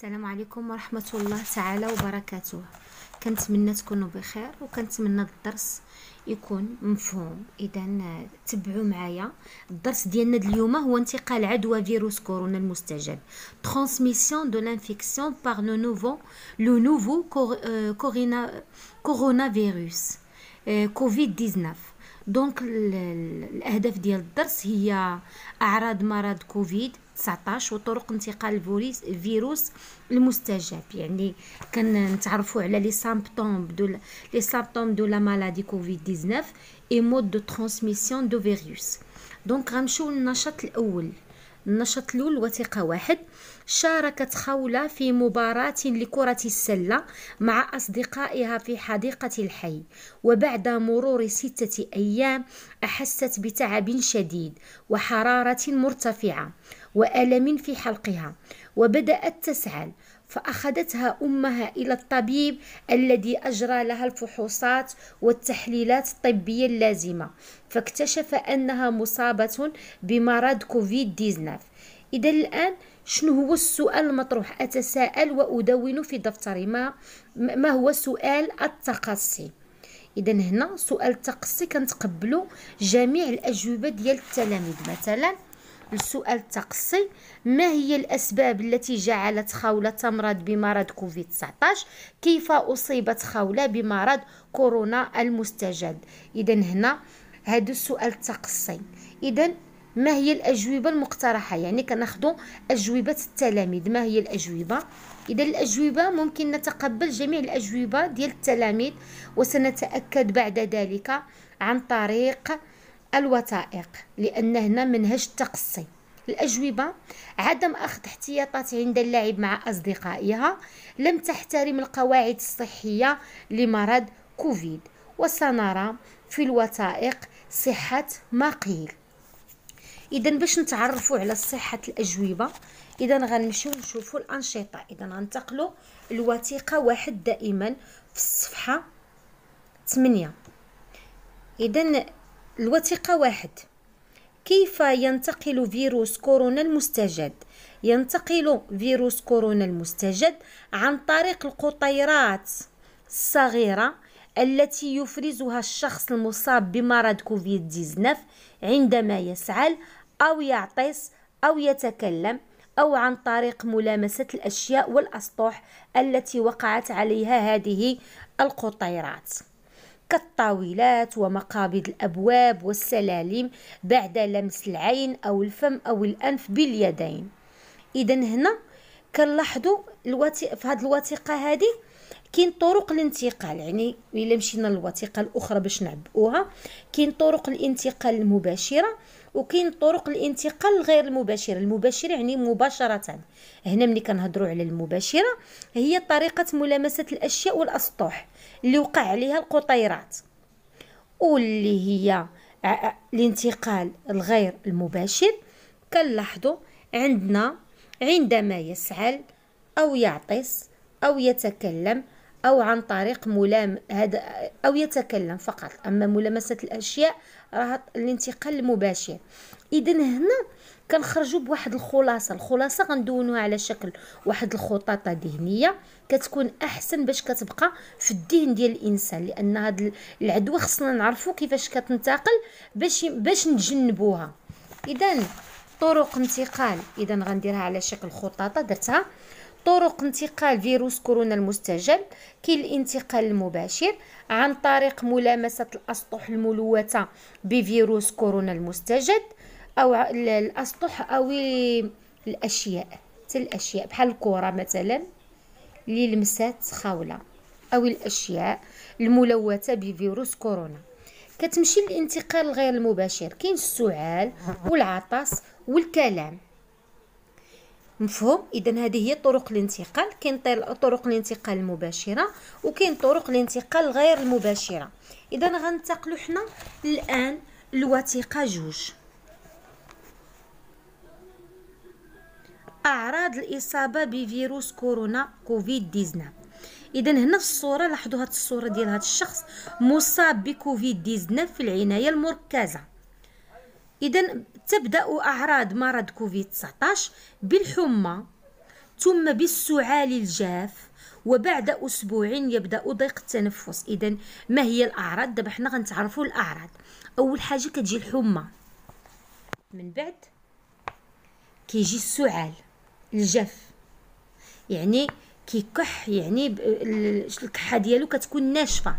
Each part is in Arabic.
السلام عليكم ورحمة الله تعالى وبركاته كنتمنى تكونوا بخير وكنتمنى الدرس يكون مفهوم اذا تبعوا معايا الدرس ديالنا اليوم هو انتقال عدوى فيروس كورونا المستجد ترانسميسيون دو لانفيكسيون باغ لو نوفو لو نوفو كورونا فيروس كوفيد 19 دونك الاهداف ديال الدرس هي اعراض مرض كوفيد 19 وطرق انتقال الفيروس المستجاب يعني كنتعرفوا على لي سامبتوم دو لي سامبتوم دو لا مالادي كوفيد 19 اي مود دو ترانسميسيون دو فيروس دونك غنمشيو للنشاط الاول النشاط الاول وثيقه واحد شاركت خولة في مباراة لكرة السلة مع أصدقائها في حديقة الحي وبعد مرور ستة أيام أحست بتعب شديد وحرارة مرتفعة وألم في حلقها وبدأت تسعل فأخذتها أمها إلى الطبيب الذي أجرى لها الفحوصات والتحليلات الطبية اللازمة فاكتشف أنها مصابة بمرض كوفيد 19 اذا الان شنو هو السؤال المطروح اتساءل وادون في دفتري ما ما هو سؤال التقصي اذا هنا سؤال التقصي كنتقبلوا جميع الاجوبه ديال التلاميذ مثلا السؤال التقصي ما هي الأسباب التي جعلت خولة تمرض بمرض كوفيد 19 كيف أصيبت خولة بمرض كورونا المستجد إذا هنا هذا السؤال التقصي إذا ما هي الأجوبة المقترحة يعني كناخدو أجوبة التلاميذ ما هي الأجوبة إذا الأجوبة ممكن نتقبل جميع الأجوبة ديال التلاميذ وسنتأكد بعد ذلك عن طريق الوثائق لأن هنا منهج تقصي الأجوبة عدم أخذ احتياطات عند اللعب مع أصدقائها لم تحترم القواعد الصحية لمرض كوفيد وسنرى في الوثائق صحة ما قيل اذا باش نتعرفوا على صحه الاجوبه اذا غنمشيو نشوفوا الانشطه اذا غنتقلوا الوثيقه واحد دائما في الصفحه 8 اذا الوثيقه واحد كيف ينتقل فيروس كورونا المستجد ينتقل فيروس كورونا المستجد عن طريق القطيرات الصغيره التي يفرزها الشخص المصاب بمرض كوفيد 19 عندما يسعل أو يعطس أو يتكلم أو عن طريق ملامسة الأشياء والأسطح التي وقعت عليها هذه القطيرات كالطاولات ومقابض الأبواب والسلالم بعد لمس العين أو الفم أو الأنف باليدين إذا هنا كنلاحظوا الوتي... في هذه الوثيقة هذه كاين طرق الانتقال يعني الا مشينا للوثيقه الاخرى باش نعبئوها كاين طرق الانتقال المباشره وكاين طرق الانتقال غير المباشر المباشر يعني مباشره هنا ملي كنهضروا على المباشره هي طريقه ملامسه الاشياء والاسطح اللي وقع عليها القطيرات واللي هي الانتقال الغير المباشر كنلاحظوا عندنا عندما يسعل او يعطس او يتكلم او عن طريق ملام هذا او يتكلم فقط اما ملامسه الاشياء راه الانتقال المباشر اذا هنا كنخرجوا بواحد الخلاصه الخلاصه غندونوها على شكل واحد الخطاطه ذهنيه كتكون احسن باش كتبقى في الذهن ديال الانسان لان هاد العدوى خصنا نعرفوا كيفاش كتنتقل باش باش نتجنبوها اذا طرق انتقال اذا غنديرها على شكل خطاطه درتها طرق انتقال فيروس كورونا المستجد كاين الانتقال المباشر عن طريق ملامسة الأسطح الملوثة بفيروس كورونا المستجد أو الأسطح أو الأشياء الأشياء بحال الكرة مثلا اللي لمسات خاولة أو الأشياء الملوثة بفيروس كورونا كتمشي الانتقال غير المباشر كاين السعال والعطس والكلام مفهوم اذا هذه هي طرق الانتقال كاين طرق الانتقال المباشره وكاين طرق الانتقال غير المباشره اذا غننتقلوا حنا الان الوثيقه جوج اعراض الاصابه بفيروس كورونا كوفيد 19 اذا هنا في الصوره لاحظوا هذه الصوره ديال هذا الشخص مصاب بكوفيد 19 في العنايه المركزه اذا تبدأ أعراض مرض كوفيد-19 بالحمى ثم بالسعال الجاف وبعد أسبوع يبدأ ضيق التنفس إذا ما هي الأعراض دابا حنا غنتعرفوا الأعراض أول حاجة كتجي الحمى من بعد كيجي السعال الجاف يعني كيكح يعني الكحه ديالو كتكون ناشفه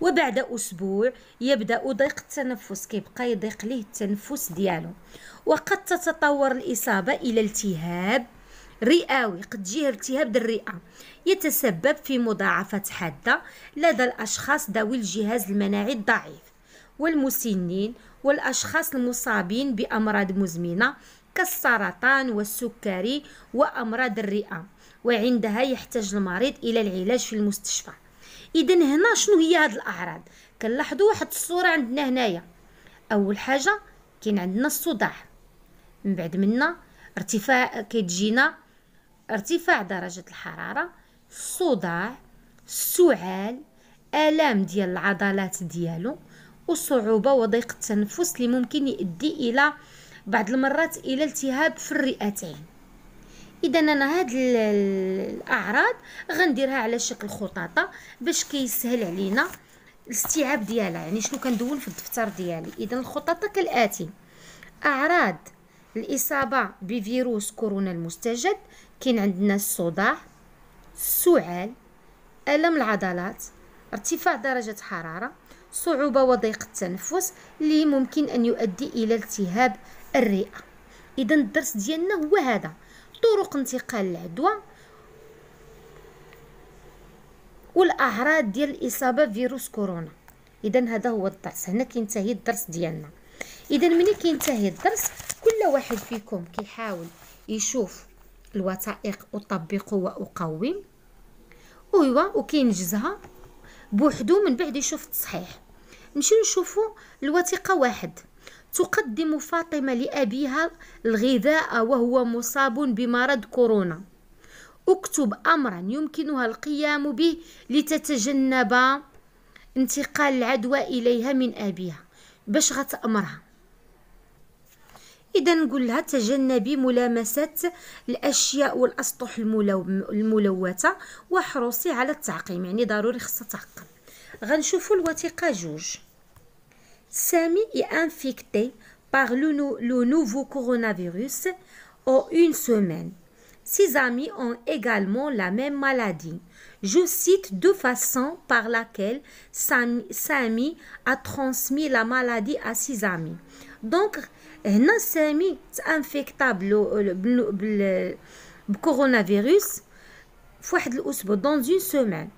وبعد أسبوع يبدأ ضيق التنفس كيبقى يضيق ليه التنفس ديالو وقد تتطور الإصابة إلى التهاب رئوي قد يجيه التهاب الرئة يتسبب في مضاعفة حادة لدى الأشخاص ذوي الجهاز المناعي الضعيف والمسنين والأشخاص المصابين بأمراض مزمنة كالسرطان والسكري وأمراض الرئة وعندها يحتاج المريض إلى العلاج في المستشفى اذا هنا شنو هي هاد الاعراض كنلاحظوا واحد الصوره عندنا هنايا اول حاجه كاين عندنا الصداع من بعد منا ارتفاع كتجينا ارتفاع درجه الحراره الصداع السعال الام ديال العضلات ديالو وصعوبه وضيق التنفس اللي ممكن يؤدي الى بعض المرات الى التهاب في الرئتين اذا انا هاد الاعراض غنديرها على شكل خطاطه باش كيسهل علينا الاستيعاب ديالها يعني شنو كندون في الدفتر ديالي اذا الخطاطه كالاتي اعراض الاصابه بفيروس كورونا المستجد كاين عندنا الصداع السعال الم العضلات ارتفاع درجه حراره صعوبه وضيق التنفس اللي ممكن ان يؤدي الى التهاب الرئه اذا الدرس ديالنا هو هذا طرق انتقال العدوى والاعراض ديال الاصابه بفيروس كورونا اذا هذا هو الدرس هنا كينتهي الدرس ديالنا اذا ملي كينتهي الدرس كل واحد فيكم كيحاول يشوف الوثائق وطبقه واقوم ايوا وكينجزها بوحدو من بعد يشوف التصحيح نمشيو نشوفو الوثيقه واحد تقدم فاطمه لابيها الغذاء وهو مصاب بمرض كورونا اكتب أمرا يمكنها القيام به لتتجنب انتقال العدوى إليها من أبيها باش غتأمرها إذا نقول لها تجنبي ملامسة الأشياء والأسطح الملو... الملوثة واحرصي على التعقيم يعني ضروري خصها تعقم غنشوفوا الوثيقة جوج سامي انفيكتي باغ لو نوفو كورونا فيروس او اون سيمين ses amis ont également la même maladie. Je cite deux façons par laquelle Sami a transmis la maladie à ses amis. Donc, Sami infectable le coronavirus dans une semaine.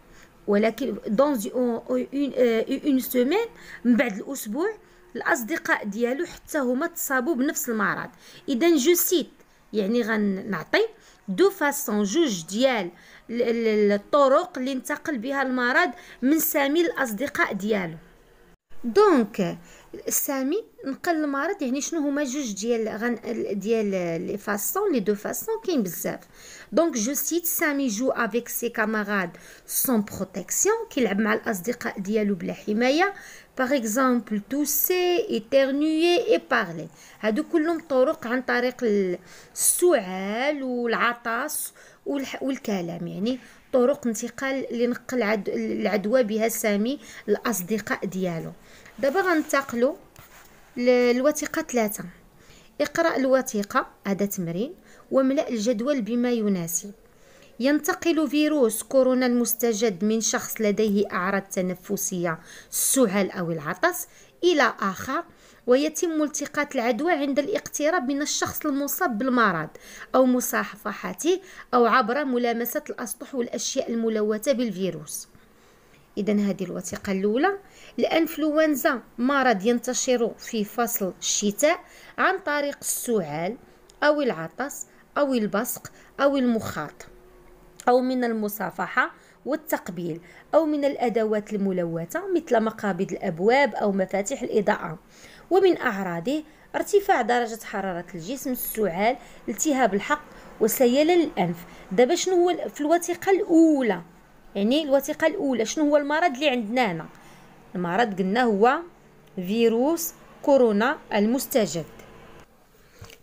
Dans une euh, semaine, الأسبوع الأصدقاء يعني غنعطي دو فاسون جوج ديال الطرق اللي انتقل بها المرض من سامي الاصدقاء ديالو دونك السامي نقل المرض يعني شنو هما جوج ديال غن ديال لي فاسون لي دو فاسون كاين بزاف دونك جو سيت سامي جو افيك سي كاماراد سون بروتيكسيون كيلعب مع الاصدقاء ديالو بلا حمايه باغ اكزومبل توسي ايترنيي اي بارلي هادو كلهم طرق عن طريق السعال والعطاس والكلام يعني طرق انتقال اللي نقل العدوى بها سامي الاصدقاء ديالو دابا غنتقلوا للوثيقه ثلاثة اقرا الوثيقه هذا تمرين واملا الجدول بما يناسب ينتقل فيروس كورونا المستجد من شخص لديه اعراض تنفسيه السعال او العطس الى اخر ويتم التقاط العدوى عند الاقتراب من الشخص المصاب بالمرض أو مصافحته أو عبر ملامسة الأسطح والأشياء الملوثة بالفيروس إذا هذه الوثيقة الأولى الأنفلونزا مرض ينتشر في فصل الشتاء عن طريق السعال أو العطس أو البصق أو المخاط أو من المصافحة والتقبيل أو من الأدوات الملوثة مثل مقابض الأبواب أو مفاتيح الإضاءة ومن أعراضه ارتفاع درجة حرارة الجسم السعال التهاب الحق وسيل الأنف دابا شنو هو في الوثيقة الأولى يعني الوثيقة الأولى شنو هو المرض اللي عندنا هنا المرض قلنا هو فيروس كورونا المستجد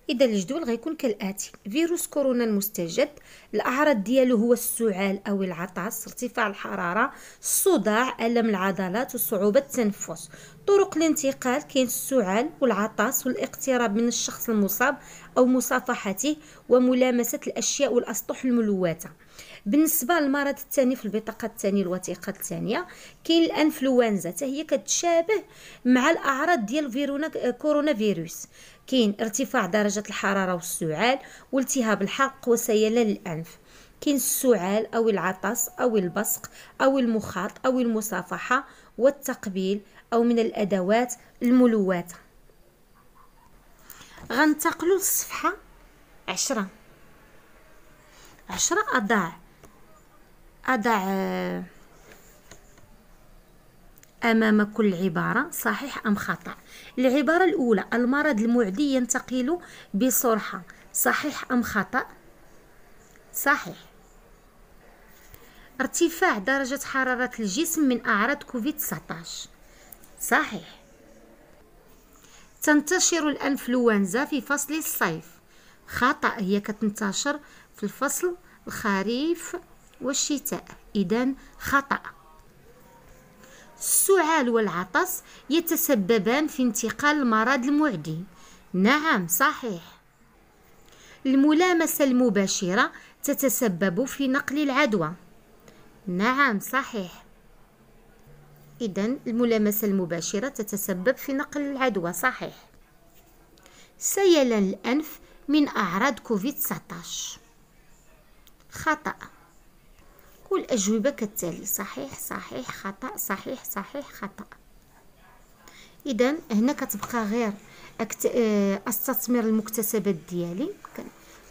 اذا الجدول غيكون كالاتي فيروس كورونا المستجد الاعراض ديالو هو السعال او العطس ارتفاع الحراره الصداع الم العضلات وصعوبه التنفس طرق الانتقال كاين السعال والعطس والاقتراب من الشخص المصاب او مصافحته وملامسه الاشياء والاسطح الملواته بالنسبه للمرض الثاني في البطاقه الثانيه الوثيقه الثانيه كاين الانفلونزا حتى هي كتشابه مع الاعراض ديال فيرونا كورونا فيروس كاين ارتفاع درجة الحرارة والسعال والتهاب الحلق وسيلان الأنف كاين السعال أو العطس أو البصق أو المخاط أو المصافحة والتقبيل أو من الأدوات الملوات غنتقلوا للصفحة عشرة عشرة أضع أضع أمام كل عبارة صحيح أم خطأ العبارة الأولى المرض المعدي ينتقل بسرعة صحيح أم خطأ صحيح ارتفاع درجة حرارة الجسم من أعراض كوفيد 19 صحيح تنتشر الأنفلونزا في فصل الصيف خطأ هي كتنتشر في الفصل الخريف والشتاء إذا خطأ السعال والعطس يتسببان في انتقال المرض المعدي نعم صحيح الملامسة المباشرة تتسبب في نقل العدوى نعم صحيح إذا الملامسة المباشرة تتسبب في نقل العدوى صحيح سيلان الأنف من أعراض كوفيد 19 خطأ والأجوبة كالتالي صحيح صحيح خطأ صحيح صحيح خطأ إذا هنا كتبقى غير أكت... آه، أستثمر المكتسبات ديالي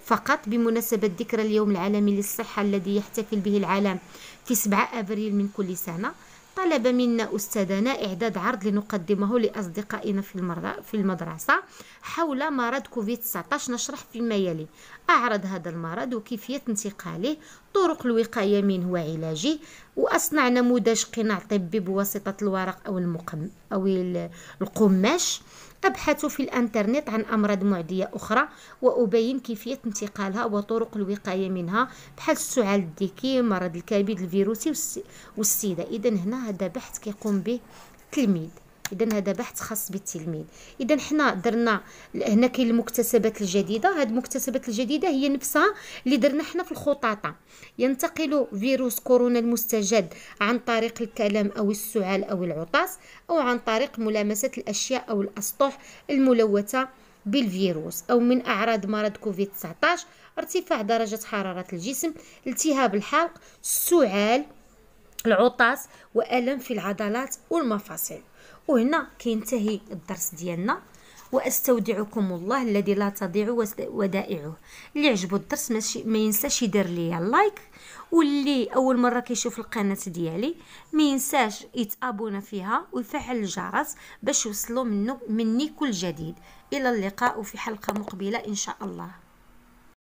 فقط بمناسبة ذكرى اليوم العالمي للصحة الذي يحتفل به العالم في 7 أبريل من كل سنة طلب منا أستاذنا إعداد عرض لنقدمه لأصدقائنا في في المدرسة حول مرض كوفيد 19 نشرح فيما يلي أعرض هذا المرض وكيفية انتقاله طرق الوقاية منه وعلاجه وأصنع نموذج قناع طبي بواسطة الورق أو, المقم أو القماش أبحث في الإنترنت عن أمراض معدية أخرى وأبين كيفية انتقالها وطرق الوقاية منها بحال السعال الديكي مرض الكبد الفيروسي والسيدة إذا هنا هذا بحث كيقوم به التلميذ اذا هذا بحث خاص بالتلميذ اذا حنا درنا هنا كاين المكتسبات الجديده هاد المكتسبات الجديده هي نفسها اللي درنا حنا في الخطاطه ينتقل فيروس كورونا المستجد عن طريق الكلام او السعال او العطاس او عن طريق ملامسه الاشياء او الاسطح الملوثه بالفيروس او من اعراض مرض كوفيد 19 ارتفاع درجه حراره الجسم التهاب الحلق السعال العطاس والم في العضلات والمفاصل وهنا كينتهي الدرس ديالنا واستودعكم الله الذي لا تضيع ودائعه اللي عجبو الدرس ماشي ما ينساش يدير ليا لايك واللي اول مره كيشوف القناه ديالي ما ينساش يتابونا فيها ويفعل الجرس باش يوصلوا منه مني كل جديد الى اللقاء في حلقه مقبله ان شاء الله